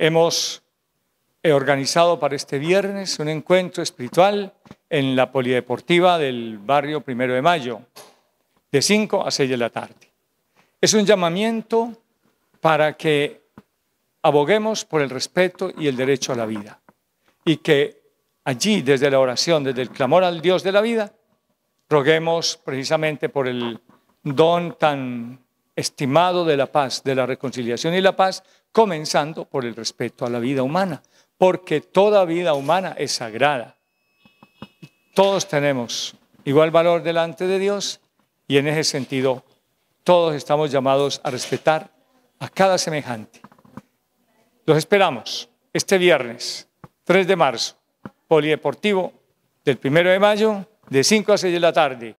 Hemos eh, organizado para este viernes un encuentro espiritual en la polideportiva del barrio Primero de Mayo, de 5 a 6 de la tarde. Es un llamamiento para que aboguemos por el respeto y el derecho a la vida y que allí, desde la oración, desde el clamor al Dios de la vida, roguemos precisamente por el don tan estimado de la paz, de la reconciliación y la paz, comenzando por el respeto a la vida humana, porque toda vida humana es sagrada. Todos tenemos igual valor delante de Dios y en ese sentido todos estamos llamados a respetar a cada semejante. Los esperamos este viernes, 3 de marzo, Polideportivo, del 1 de mayo, de 5 a 6 de la tarde.